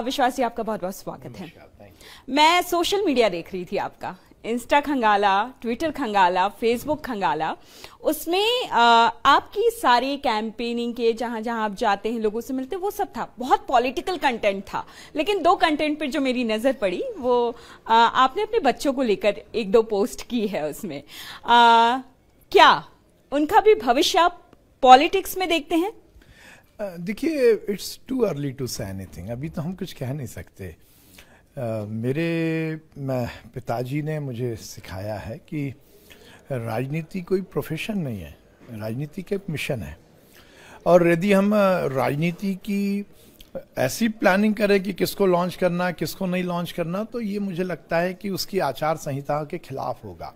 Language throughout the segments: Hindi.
अविश्वास जी आपका बहुत बहुत स्वागत है मैं सोशल मीडिया देख रही थी आपका इंस्टा खंगाला ट्विटर खंगाला फेसबुक खंगाला उसमें आपकी सारी कैंपेनिंग के जहां जहां आप जाते हैं लोगों से मिलते वो सब था बहुत पॉलिटिकल कंटेंट था लेकिन दो कंटेंट पर जो मेरी नज़र पड़ी वो आपने अपने बच्चों को लेकर एक दो पोस्ट की है उसमें आ, क्या उनका भी भविष्य आप पॉलिटिक्स में देखते हैं Uh, देखिए it's too early to say anything अभी तो हम कुछ कह नहीं सकते Uh, मेरे पिताजी ने मुझे सिखाया है कि राजनीति कोई प्रोफेशन नहीं है राजनीति का एक मिशन है और यदि हम uh, राजनीति की uh, ऐसी प्लानिंग करें कि किसको लॉन्च करना किसको नहीं लॉन्च करना तो ये मुझे लगता है कि उसकी आचार संहिता के खिलाफ होगा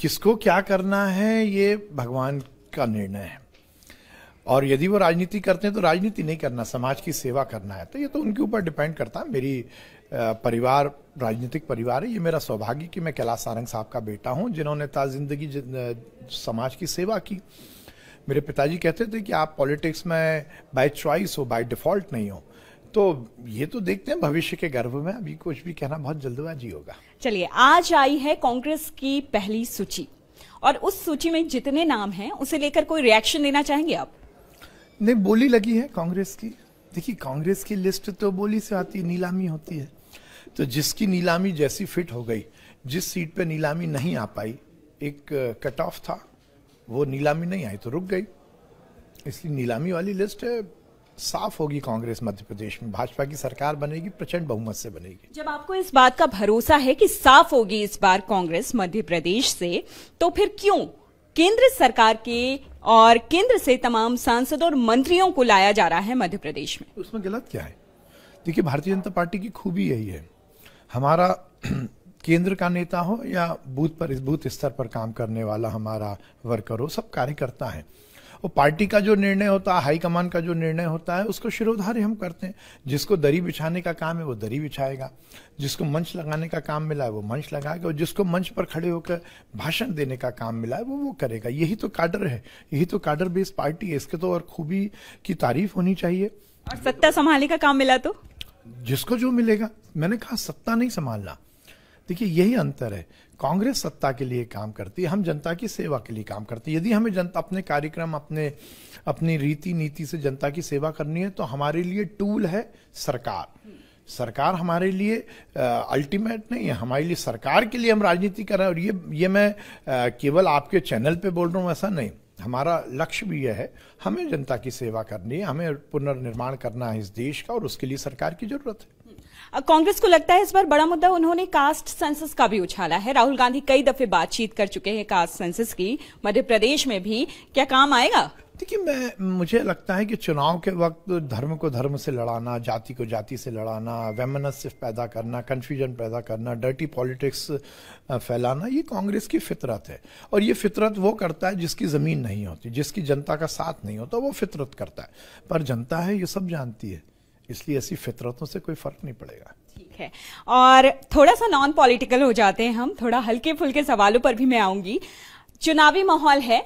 किसको क्या करना है ये भगवान का निर्णय है और यदि वो राजनीति करते हैं तो राजनीति नहीं करना समाज की सेवा करना है तो ये तो उनके ऊपर डिपेंड करता है मेरी परिवार राजनीतिक परिवार है ये मेरा सौभाग्य कि मैं कैलाश सारंग साहब का बेटा हूँ जिन्होंने ता जिंदगी समाज की सेवा की मेरे पिताजी कहते थे कि आप पॉलिटिक्स में बाय चॉइस हो बाय डिफॉल्ट नहीं हो तो ये तो देखते हैं भविष्य के गर्भ में अभी कुछ भी कहना बहुत जल्दबाजी होगा चलिए आज आई है कांग्रेस की पहली सूची और उस सूची में जितने नाम हैं उसे लेकर कोई रिएक्शन देना चाहेंगे आप नहीं बोली लगी है कांग्रेस की देखिए कांग्रेस की लिस्ट तो बोली से आती है नीलामी होती है तो जिसकी नीलामी जैसी फिट हो गई जिस सीट पे नीलामी नहीं आ पाई एक कट ऑफ था वो नीलामी नहीं आई तो रुक गई इसलिए नीलामी वाली लिस्ट साफ होगी कांग्रेस मध्य प्रदेश में भाजपा की सरकार बनेगी प्रचंड बहुमत से बनेगी जब आपको इस बात का भरोसा है कि साफ होगी इस बार कांग्रेस मध्य प्रदेश से तो फिर क्यों केंद्र सरकार के और केंद्र से तमाम सांसद और मंत्रियों को लाया जा रहा है मध्य प्रदेश में उसमें गलत क्या है देखिए भारतीय जनता पार्टी की खूबी यही है हमारा केंद्र का नेता हो या बूथ पर बूथ स्तर पर काम करने वाला हमारा वर्कर हो सब कार्यकर्ता है वो पार्टी का जो निर्णय होता है हाईकमान का जो निर्णय होता है उसको शिरोधार्य हम करते हैं जिसको दरी बिछाने का काम है वो दरी बिछाएगा जिसको मंच लगाने का काम मिला है वो मंच लगाएगा और जिसको मंच पर खड़े होकर भाषण देने का काम मिला है वो वो करेगा यही तो काडर है यही तो काडर बेस्ड पार्टी है इसके तो और खूबी की तारीफ होनी चाहिए और सत्ता संभालने का काम मिला तो जिसको जो मिलेगा मैंने कहा सत्ता नहीं संभालना देखिए यही अंतर है कांग्रेस सत्ता के लिए काम करती है हम जनता की सेवा के लिए काम करते हैं यदि हमें जनता अपने कार्यक्रम अपने अपनी रीति नीति से जनता की सेवा करनी है तो हमारे लिए टूल है सरकार सरकार हमारे लिए अल्टीमेट नहीं है हमारे लिए सरकार के लिए हम राजनीति कर रहे हैं और ये ये मैं केवल आपके चैनल पे बोल रहा हूँ ऐसा नहीं हमारा लक्ष्य भी यह है हमें जनता की सेवा करनी है हमें पुनर्निर्माण करना है इस देश का और उसके लिए सरकार की जरूरत है कांग्रेस को लगता है इस बार बड़ा मुद्दा उन्होंने कास्ट सेंसस का भी उछाला है राहुल गांधी कई दफे बातचीत कर चुके हैं कास्ट सेंसस की मध्य प्रदेश में भी क्या काम आएगा देखिए मैं मुझे लगता है कि चुनाव के वक्त धर्म को धर्म से लड़ाना जाति को जाति से लड़ाना वेमनस पैदा करना कन्फ्यूजन पैदा करना डर्टी पॉलिटिक्स फैलाना ये कांग्रेस की फितरत है और ये फितरत वो करता है जिसकी ज़मीन नहीं होती जिसकी जनता का साथ नहीं होता वो फितरत करता है पर जनता है ये सब जानती है इसलिए ऐसी फितरतों से कोई फर्क नहीं पड़ेगा ठीक है और थोड़ा सा नॉन पॉलिटिकल हो जाते हैं हम थोड़ा हल्के फुल्के सवालों पर भी मैं आऊंगी चुनावी माहौल है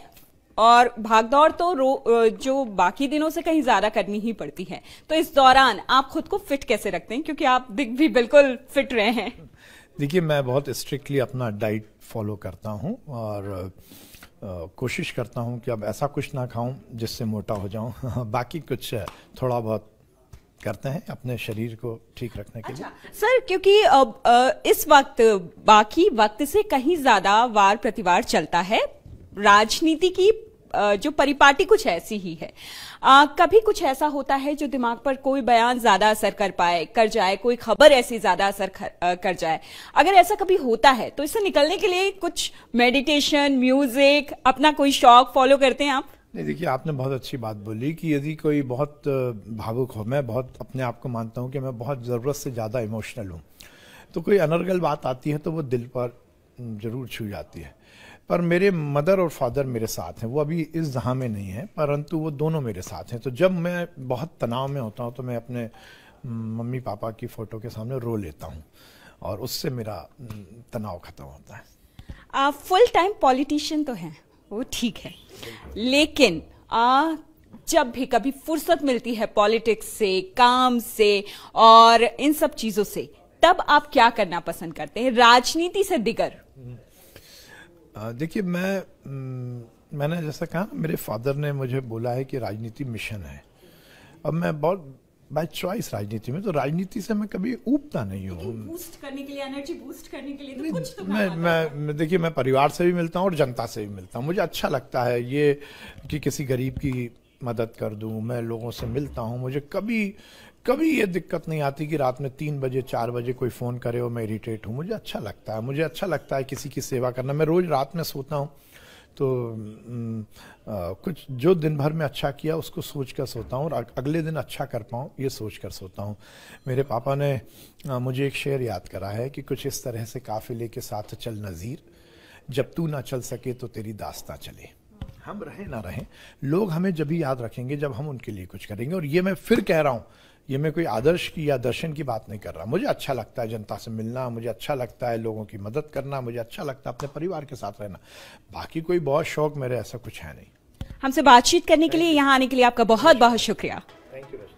और भागदौड़ तो रो जो बाकी दिनों से कहीं ज्यादा करनी ही पड़ती है तो इस दौरान आप खुद को फिट कैसे रखते हैं क्योंकि आप दिख भी बिल्कुल फिट रहे हैं देखिए मैं बहुत स्ट्रिक्टली अपना डाइट फॉलो करता हूँ और कोशिश करता हूँ कि अब ऐसा कुछ ना खाऊं जिससे मोटा हो जाऊं बाकी कुछ थोड़ा बहुत करते हैं अपने शरीर को ठीक रखने के अच्छा, लिए सर क्योंकि अब इस वक्त बाकी वक्त से कहीं ज्यादा वार प्रतिवार चलता है राजनीति की जो परिपाटी कुछ ऐसी ही है आ, कभी कुछ ऐसा होता है जो दिमाग पर कोई बयान ज्यादा असर कर पाए कर जाए कोई खबर ऐसी ज्यादा असर कर, कर जाए अगर ऐसा कभी होता है तो इससे निकलने के लिए कुछ मेडिटेशन म्यूजिक अपना कोई शौक फॉलो करते हैं आप नहीं देखिए आपने बहुत अच्छी बात बोली कि यदि कोई बहुत भावुक हो मैं बहुत अपने आप को मानता हूँ कि मैं बहुत ज़रूरत से ज़्यादा इमोशनल हूँ तो कोई अनर्गल बात आती है तो वो दिल पर ज़रूर छू जाती है पर मेरे मदर और फादर मेरे साथ हैं वो अभी इस जहाँ में नहीं है परंतु वो दोनों मेरे साथ हैं तो जब मैं बहुत तनाव में होता हूँ तो मैं अपने मम्मी पापा की फ़ोटो के सामने रो लेता हूँ और उससे मेरा तनाव ख़त्म होता है आप फुल टाइम पॉलिटिशियन तो हैं वो ठीक है लेकिन आ, जब भी कभी फुर्सत मिलती है पॉलिटिक्स से काम से और इन सब चीज़ों से तब आप क्या करना पसंद करते हैं राजनीति से दिगर देखिए मैं हम्म, मैंने जैसा कहा मेरे फादर ने मुझे बोला है कि राजनीति मिशन है अब मैं बहुत बाय चॉइस राजनीति में तो राजनीति से मैं कभी ऊबता नहीं हूँ तो, तो मैं मैं देखिए मैं परिवार से भी मिलता हूँ और जनता से भी मिलता हूँ मुझे अच्छा लगता है ये कि किसी गरीब की मदद कर दूँ मैं लोगों से मिलता हूँ मुझे कभी कभी ये दिक्कत नहीं आती कि रात में तीन बजे चार बजे कोई फ़ोन करे और मैं इरीटेट हूँ मुझे अच्छा लगता है मुझे अच्छा लगता है किसी की सेवा करना मैं रोज़ रात में सोता हूँ तो आ, कुछ जो दिन भर में अच्छा किया उसको सोच कर सोता हूँ और अगले दिन अच्छा कर पाऊँ ये सोच कर सोता हूँ मेरे पापा ने आ, मुझे एक शेर याद करा है कि कुछ इस तरह से काफ़िले के साथ चल नज़ीर जब तू ना चल सके तो तेरी दास्ता चले हम रहें ना रहें लोग हमें जब भी याद रखेंगे जब हम उनके लिए कुछ करेंगे और ये मैं फिर कह रहा हूँ ये मैं कोई आदर्श की या दर्शन की बात नहीं कर रहा मुझे अच्छा लगता है जनता से मिलना मुझे अच्छा लगता है लोगों की मदद करना मुझे अच्छा लगता है अपने परिवार के साथ रहना बाकी कोई बहुत शौक मेरे ऐसा कुछ है नहीं हमसे बातचीत करने के लिए यहाँ आने के लिए आपका बहुत बहुत शुक्रिया थैंक यू